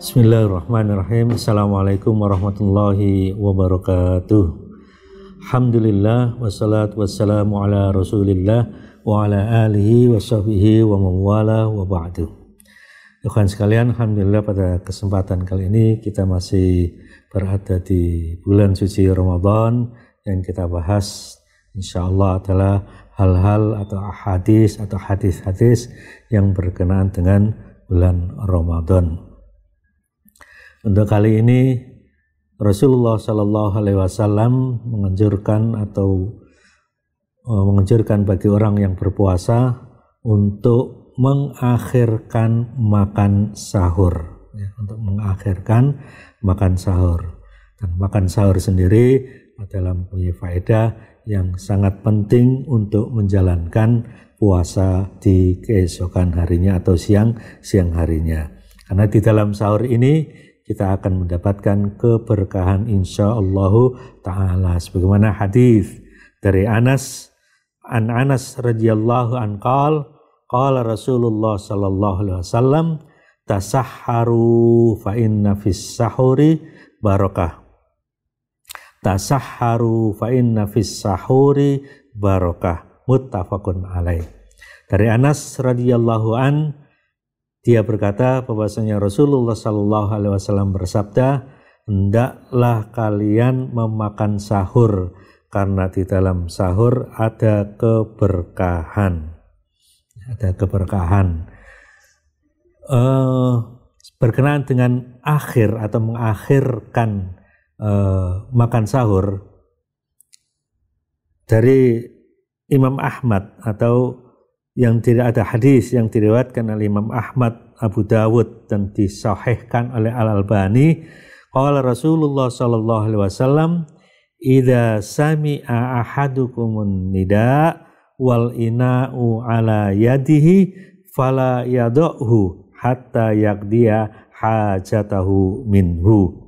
Bismillahirrahmanirrahim. Assalamualaikum warahmatullahi wabarakatuh. Alhamdulillah wassalatu wassalamu ala Rasulillah wa ala alihi wa sahbihi wa mawala wa ba'du. Tuhan sekalian, alhamdulillah pada kesempatan kali ini kita masih berada di bulan suci Ramadan yang kita bahas insyaallah adalah hal-hal atau hadis atau hadis-hadis yang berkenaan dengan bulan Ramadan. Untuk kali ini Rasulullah Shallallahu Alaihi Wasallam menganjurkan atau e, menganjurkan bagi orang yang berpuasa untuk mengakhirkan makan sahur, ya, untuk mengakhirkan makan sahur. Dan makan sahur sendiri adalah mempunyai faedah yang sangat penting untuk menjalankan puasa di keesokan harinya atau siang siang harinya. Karena di dalam sahur ini kita akan mendapatkan keberkahan insya Allah taala sebagaimana hadis dari Anas an Anas radhiyallahu an qal qala Rasulullah sallallahu alaihi wasallam tasahharu fa inna fis sahuri barokah tasahharu fa inna fis sahuri barokah muttafaqun alaih dari Anas radhiyallahu an dia berkata bahwasanya Rasulullah Shallallahu Alaihi Wasallam bersabda, hendaklah kalian memakan sahur karena di dalam sahur ada keberkahan. Ada keberkahan. Uh, berkenaan dengan akhir atau mengakhirkan uh, makan sahur dari Imam Ahmad atau yang tidak ada hadis yang diriwayatkan oleh Imam Ahmad Abu Dawud dan disahihkan oleh Al Albani qala Rasulullah sallallahu alaihi wasallam idza sami'a ahadukum nida wal ina'u ala yadihi fala yadahu hatta yaqdiya hajatahu minhu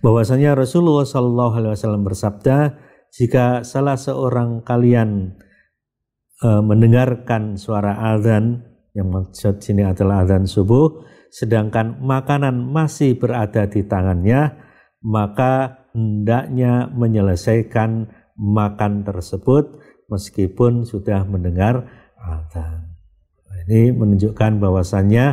bahwasanya Rasulullah sallallahu alaihi wasallam bersabda jika salah seorang kalian uh, mendengarkan suara azan yang maksud sini adalah azan subuh sedangkan makanan masih berada di tangannya maka hendaknya menyelesaikan makan tersebut meskipun sudah mendengar azan ini menunjukkan bahwasannya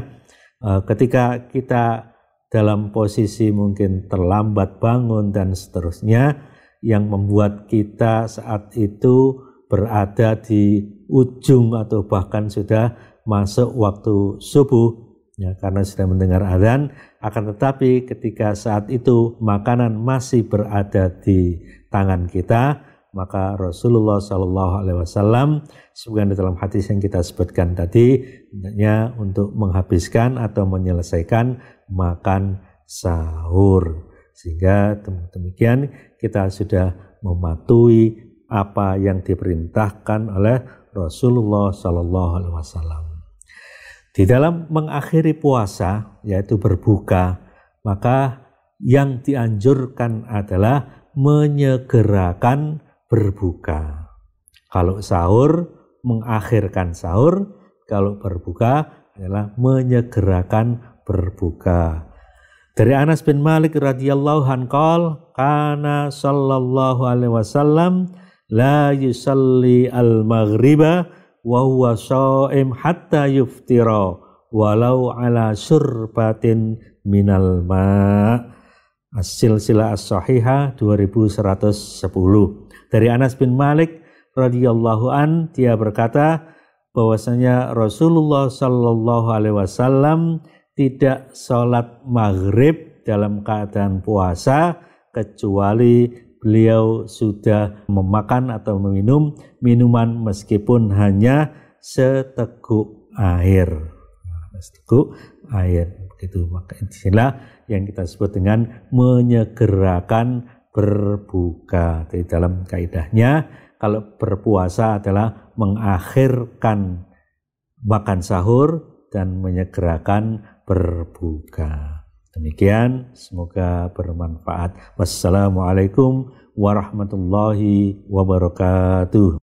eh, ketika kita dalam posisi mungkin terlambat bangun dan seterusnya yang membuat kita saat itu berada di ujung atau bahkan sudah masuk waktu subuh ya karena sudah mendengar azan akan tetapi ketika saat itu makanan masih berada di tangan kita maka Rasulullah Shallallahu Alaihi Wasallam sebagian dalam hadis yang kita sebutkan tadi hendaknya untuk menghabiskan atau menyelesaikan makan sahur sehingga demikian kita sudah mematuhi apa yang diperintahkan oleh Rasulullah Shallallahu Alaihi Wasallam. Di dalam mengakhiri puasa, yaitu berbuka, maka yang dianjurkan adalah menyegerakan berbuka. Kalau sahur, mengakhirkan sahur. Kalau berbuka adalah menyegerakan berbuka. Dari Anas bin Malik radhiyallahu anhu, kana sallallahu alaihi wasallam la yusalli al-maghriba wa huwa shaim hatta yuftira walau ala surbatin minal ma As-Silsilah As-Sahihah 2110 dari Anas bin Malik radhiyallahu an dia berkata bahwasanya Rasulullah sallallahu alaihi wasallam tidak sholat maghrib dalam keadaan puasa kecuali beliau sudah memakan atau meminum minuman meskipun hanya seteguk air. Nah, seteguk air begitu. Maka inilah yang kita sebut dengan menyegerakan berbuka. Di dalam kaidahnya kalau berpuasa adalah mengakhirkan makan sahur dan menyegerakan berbuka. Demikian, semoga bermanfaat. Wassalamualaikum warahmatullahi wabarakatuh.